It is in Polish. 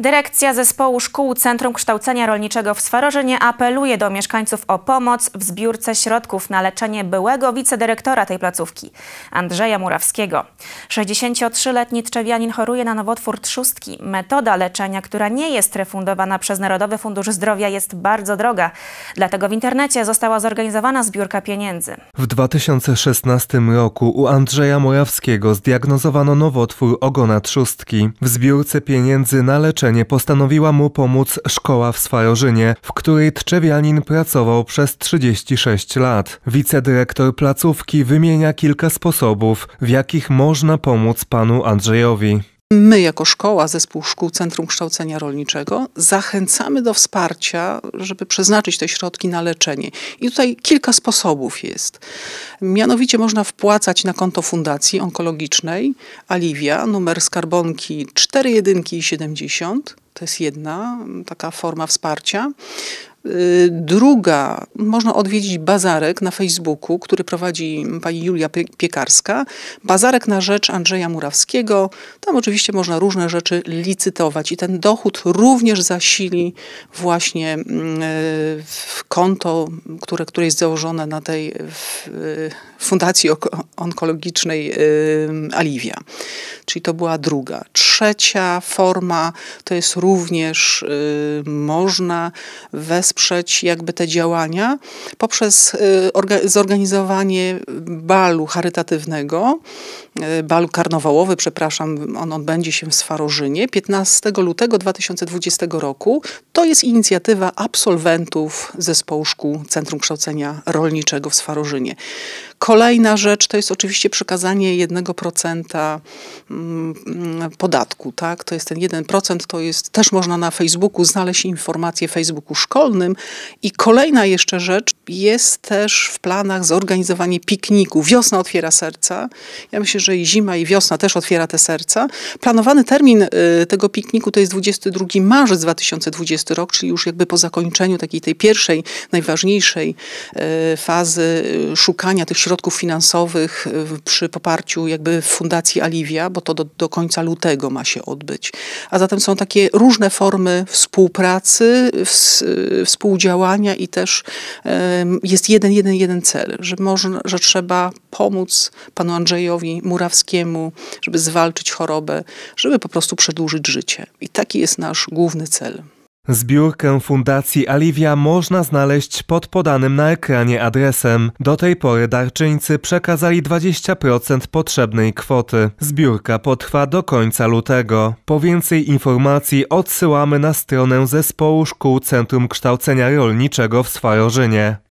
Dyrekcja Zespołu Szkół Centrum Kształcenia Rolniczego w Swarożynie apeluje do mieszkańców o pomoc w zbiórce środków na leczenie byłego wicedyrektora tej placówki, Andrzeja Murawskiego. 63-letni Trzewianin choruje na nowotwór trzustki. Metoda leczenia, która nie jest refundowana przez Narodowy Fundusz Zdrowia jest bardzo droga. Dlatego w internecie została zorganizowana zbiórka pieniędzy. W 2016 roku u Andrzeja Murawskiego zdiagnozowano nowotwór ogona trzustki. W zbiórce pieniędzy na leczenie leczenie postanowiła mu pomóc szkoła w Swarorzynie, w której Tczewianin pracował przez 36 lat. Wicedyrektor placówki wymienia kilka sposobów, w jakich można pomóc panu Andrzejowi. My jako szkoła, zespół szkół Centrum Kształcenia Rolniczego zachęcamy do wsparcia, żeby przeznaczyć te środki na leczenie. I tutaj kilka sposobów jest. Mianowicie można wpłacać na konto Fundacji Onkologicznej Aliwia, numer skarbonki 4170 to jest jedna taka forma wsparcia. Y, druga, można odwiedzić bazarek na Facebooku, który prowadzi pani Julia Piekarska. Bazarek na rzecz Andrzeja Murawskiego. Tam oczywiście można różne rzeczy licytować i ten dochód również zasili właśnie mm, w konto, które, które jest założone na tej fundacji onkologicznej y, Aliwia czyli to była druga. Trzecia forma to jest również y, można wesprzeć jakby te działania poprzez y, zorganizowanie balu charytatywnego, y, balu karnawałowy, przepraszam, on odbędzie się w Swarożynie 15 lutego 2020 roku. To jest inicjatywa absolwentów zespołu szkół Centrum Kształcenia Rolniczego w Swarożynie. Kolejna rzecz to jest oczywiście przekazanie 1% mm, podatku. Tak? To jest ten 1%, to jest też można na Facebooku znaleźć informacje w Facebooku szkolnym. I kolejna jeszcze rzecz jest też w planach zorganizowanie pikniku. Wiosna otwiera serca. Ja myślę, że i zima, i wiosna też otwiera te serca. Planowany termin y, tego pikniku to jest 22 marzec 2020 rok, czyli już jakby po zakończeniu takiej tej pierwszej, najważniejszej y, fazy y, szukania tych środków środków finansowych y, przy poparciu jakby Fundacji Alivia, bo to do, do końca lutego ma się odbyć. A zatem są takie różne formy współpracy, y, współdziałania i też um, jest jeden, jeden, jeden cel, że, można, że trzeba pomóc panu Andrzejowi Murawskiemu, żeby zwalczyć chorobę, żeby po prostu przedłużyć życie. I taki jest nasz główny cel. Zbiórkę Fundacji Alivia można znaleźć pod podanym na ekranie adresem. Do tej pory darczyńcy przekazali 20% potrzebnej kwoty. Zbiórka potrwa do końca lutego. Po więcej informacji odsyłamy na stronę Zespołu Szkół Centrum Kształcenia Rolniczego w Swarożynie.